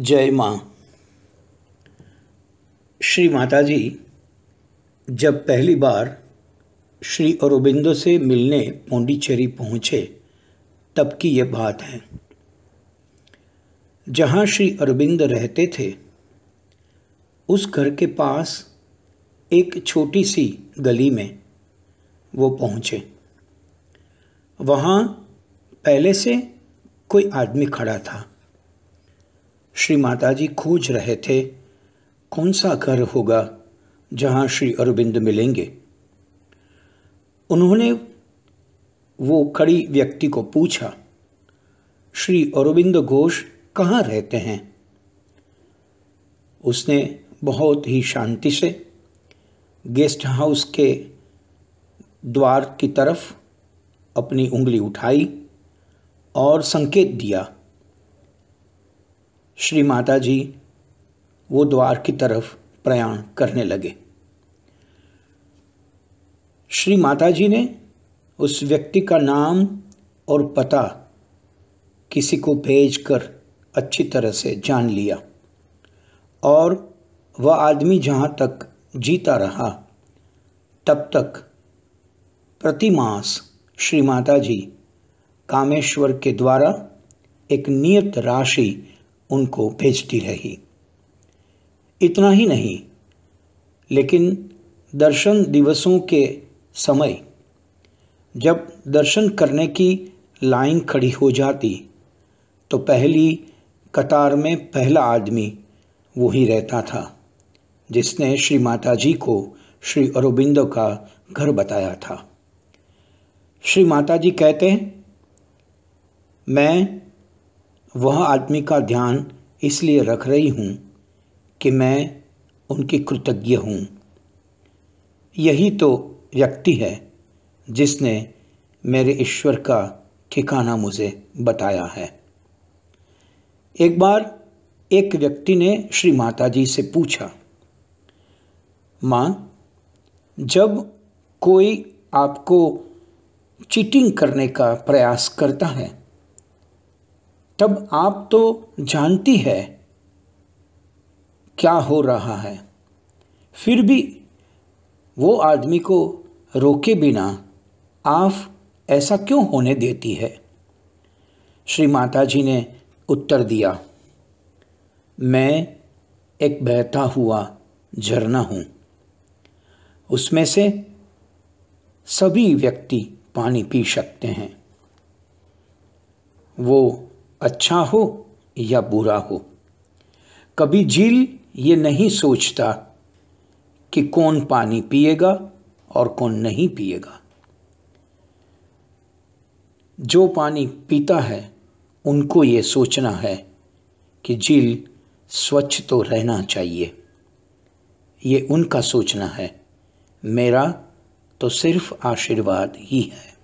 जय माँ श्री माता जी जब पहली बार श्री अरबिंदो से मिलने पौंडीचेरी पहुँचे तब की ये बात है जहाँ श्री अरबिंद रहते थे उस घर के पास एक छोटी सी गली में वो पहुँचे वहाँ पहले से कोई आदमी खड़ा था श्री माताजी खोज रहे थे कौन सा घर होगा जहां श्री अरविंद मिलेंगे उन्होंने वो खड़ी व्यक्ति को पूछा श्री अरविंद घोष कहाँ रहते हैं उसने बहुत ही शांति से गेस्ट हाउस के द्वार की तरफ अपनी उंगली उठाई और संकेत दिया श्री माता जी वो द्वार की तरफ प्रयाण करने लगे श्री माता जी ने उस व्यक्ति का नाम और पता किसी को भेजकर अच्छी तरह से जान लिया और वह आदमी जहाँ तक जीता रहा तब तक प्रतिमास श्री माता जी कामेश्वर के द्वारा एक नियत राशि उनको भेजती रही इतना ही नहीं लेकिन दर्शन दिवसों के समय जब दर्शन करने की लाइन खड़ी हो जाती तो पहली कतार में पहला आदमी वही रहता था जिसने श्री माता जी को श्री अरबिंदो का घर बताया था श्री माता जी कहते हैं मैं वह आदमी का ध्यान इसलिए रख रही हूँ कि मैं उनकी कृतज्ञ हूँ यही तो व्यक्ति है जिसने मेरे ईश्वर का ठिकाना मुझे बताया है एक बार एक व्यक्ति ने श्री माता जी से पूछा माँ जब कोई आपको चीटिंग करने का प्रयास करता है तब आप तो जानती है क्या हो रहा है फिर भी वो आदमी को रोके बिना आप ऐसा क्यों होने देती है श्री माता जी ने उत्तर दिया मैं एक बहता हुआ झरना हूँ उसमें से सभी व्यक्ति पानी पी सकते हैं वो अच्छा हो या बुरा हो कभी झील ये नहीं सोचता कि कौन पानी पिएगा और कौन नहीं पिएगा जो पानी पीता है उनको ये सोचना है कि झील स्वच्छ तो रहना चाहिए ये उनका सोचना है मेरा तो सिर्फ आशीर्वाद ही है